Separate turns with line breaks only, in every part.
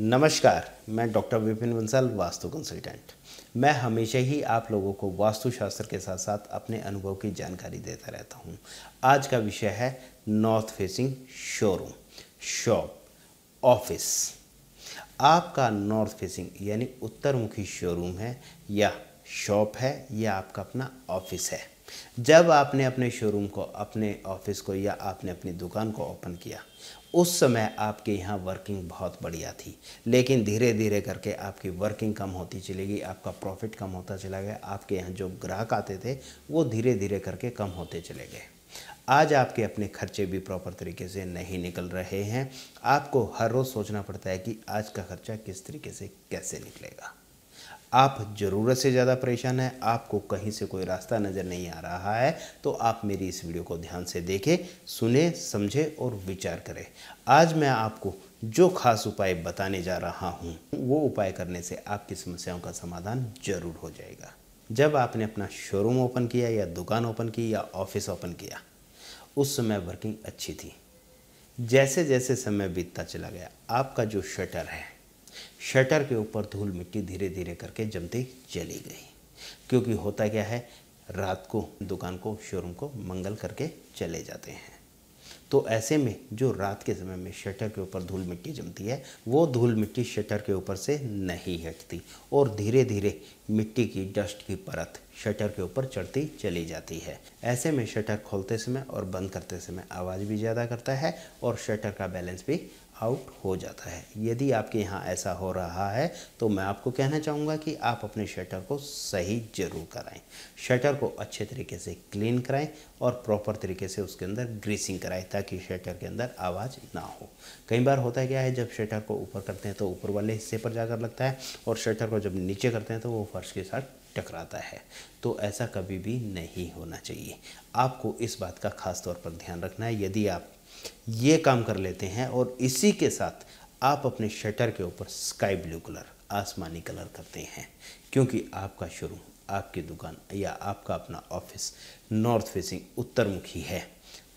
नमस्कार मैं doctor Vipin Bansal vastu consultant मैं हमेशा ही आप लोगों को वास्तुशास्त्र के साथ साथ अपने अनुभव की जानकारी देता रहता हूँ आज का विषय है north facing showroom shop office आपका नॉर्थ फेसिंग यानी उत्तरमुखी शोरूम है या शॉप है या आपका अपना ऑफिस है जब आपने अपने शोरूम को अपने ऑफिस को या आपने अपनी दुकान को ओपन किया उस समय आपके यहाँ वर्किंग बहुत बढ़िया थी लेकिन धीरे धीरे करके आपकी वर्किंग कम होती चली गई आपका प्रॉफिट कम होता चला गया आपके यहाँ जो ग्राहक आते थे वो धीरे धीरे करके कम होते चले गए आज आपके अपने खर्चे भी प्रॉपर तरीके से नहीं निकल रहे हैं आपको हर रोज़ सोचना पड़ता है कि आज का खर्चा किस तरीके से कैसे निकलेगा आप ज़रूरत से ज़्यादा परेशान हैं आपको कहीं से कोई रास्ता नज़र नहीं आ रहा है तो आप मेरी इस वीडियो को ध्यान से देखें सुने समझें और विचार करें आज मैं आपको जो खास उपाय बताने जा रहा हूँ वो उपाय करने से आपकी समस्याओं का समाधान जरूर हो जाएगा जब आपने अपना शोरूम ओपन किया या दुकान ओपन की या ऑफिस ओपन किया उस समय वर्किंग अच्छी थी जैसे जैसे समय बीतता चला गया आपका जो शटर है शटर के ऊपर धूल मिट्टी धीरे धीरे करके जमती चली गई क्योंकि होता क्या है रात को दुकान को शोरूम को मंगल करके चले जाते हैं तो ऐसे में जो रात के समय में शटर के ऊपर धूल मिट्टी जमती है वो धूल मिट्टी शटर के ऊपर से नहीं हटती और धीरे धीरे मिट्टी की डस्ट की परत शटर के ऊपर चढ़ती चली जाती है ऐसे में शटर खोलते समय और बंद करते समय आवाज़ भी ज़्यादा करता है और शटर का बैलेंस भी आउट हो जाता है यदि आपके यहाँ ऐसा हो रहा है तो मैं आपको कहना चाहूँगा कि आप अपने शटर को सही जरूर कराएं शटर को अच्छे तरीके से क्लीन कराएं और प्रॉपर तरीके से उसके अंदर ग्रीसिंग कराएं ताकि शटर के अंदर आवाज़ ना हो कई बार होता क्या है जब शटर को ऊपर करते हैं तो ऊपर वाले हिस्से पर जाकर लगता है और शटर को जब नीचे करते हैं तो वो फर्श के साथ टकराता है तो ऐसा कभी भी नहीं होना चाहिए आपको इस बात का खास तौर पर ध्यान रखना है यदि आप ये काम कर लेते हैं और इसी के साथ आप अपने शटर के ऊपर स्काई ब्लू कलर आसमानी कलर करते हैं क्योंकि आपका शोरूम आपकी दुकान या आपका अपना ऑफिस नॉर्थ फेसिंग उत्तरमुखी है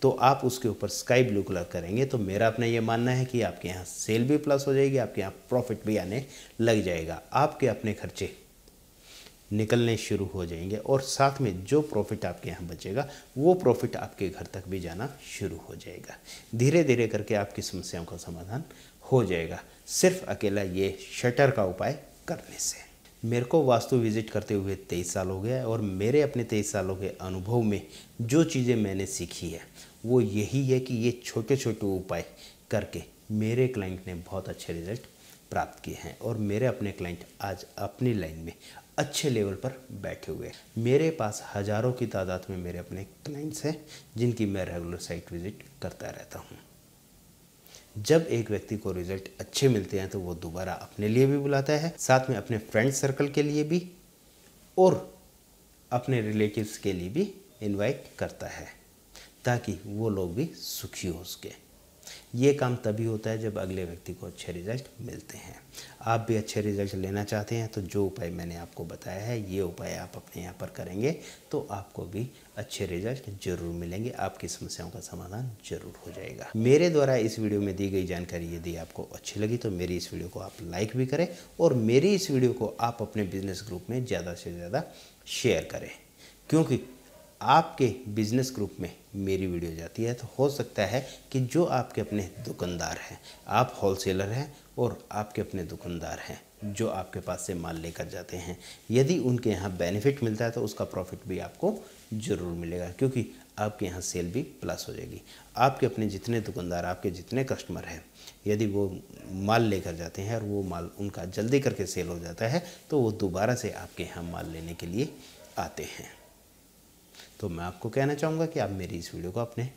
तो आप उसके ऊपर स्काई ब्लू कलर करेंगे तो मेरा अपना ये मानना है कि आपके यहाँ सेल भी प्लस हो जाएगी आपके यहाँ प्रॉफिट भी आने लग जाएगा आपके अपने खर्चे निकलने शुरू हो जाएंगे और साथ में जो प्रॉफिट आपके यहाँ बचेगा वो प्रॉफिट आपके घर तक भी जाना शुरू हो जाएगा धीरे धीरे करके आपकी समस्याओं का समाधान हो जाएगा सिर्फ अकेला ये शटर का उपाय करने से मेरे को वास्तु विजिट करते हुए तेईस साल हो गया है और मेरे अपने तेईस सालों के अनुभव में जो चीज़ें मैंने सीखी है वो यही है कि ये छोटे छोटे उपाय करके मेरे क्लाइंट ने बहुत अच्छे रिजल्ट प्राप्त किए हैं और मेरे अपने क्लाइंट आज अपनी लाइन में अच्छे लेवल पर बैठे हुए हैं मेरे पास हज़ारों की तादाद में मेरे अपने क्लाइंट्स हैं जिनकी मैं रेगुलर साइट विज़िट करता रहता हूँ जब एक व्यक्ति को रिजल्ट अच्छे मिलते हैं तो वो दोबारा अपने लिए भी बुलाता है साथ में अपने फ्रेंड सर्कल के लिए भी और अपने रिलेटिव्स के लिए भी इनवाइट करता है ताकि वो लोग भी सुखी हो सकें ये काम तभी होता है जब अगले व्यक्ति को अच्छे रिजल्ट मिलते हैं आप भी अच्छे रिजल्ट लेना चाहते हैं तो जो उपाय मैंने आपको बताया है ये उपाय आप अपने यहाँ पर करेंगे तो आपको भी अच्छे रिजल्ट जरूर मिलेंगे आपकी समस्याओं का समाधान जरूर हो जाएगा मेरे द्वारा इस वीडियो में दी गई जानकारी यदि आपको अच्छी लगी तो मेरी इस वीडियो को आप लाइक भी करें और मेरी इस वीडियो को आप अपने बिजनेस ग्रुप में ज़्यादा से ज़्यादा शेयर करें क्योंकि आपके बिजनेस ग्रुप में मेरी वीडियो जाती है तो हो सकता है कि जो आपके अपने दुकानदार हैं आप होलसेलर हैं और आपके अपने दुकानदार हैं जो आपके पास से माल लेकर जाते हैं यदि उनके यहाँ बेनिफिट मिलता है तो उसका प्रॉफिट भी आपको ज़रूर मिलेगा क्योंकि आपके यहाँ सेल भी प्लस हो जाएगी आपके अपने जितने दुकानदार आपके जितने कस्टमर हैं यदि वो माल लेकर जाते हैं और वो माल उनका जल्दी करके सेल हो जाता है तो वो दोबारा से आपके यहाँ माल लेने के लिए आते हैं तो मैं आपको कहना चाहूँगा कि आप मेरी इस वीडियो को अपने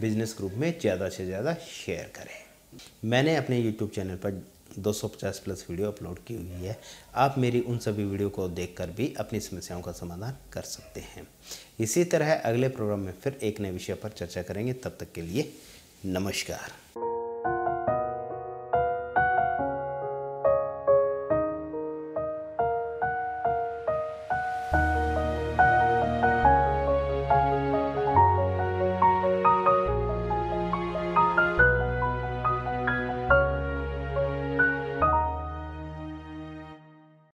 बिजनेस ग्रुप में ज़्यादा से ज़्यादा शेयर करें मैंने अपने यूट्यूब चैनल पर 250 प्लस वीडियो अपलोड की हुई है आप मेरी उन सभी वीडियो को देखकर भी अपनी समस्याओं का समाधान कर सकते हैं इसी तरह अगले प्रोग्राम में फिर एक नए विषय पर चर्चा करेंगे तब तक के लिए नमस्कार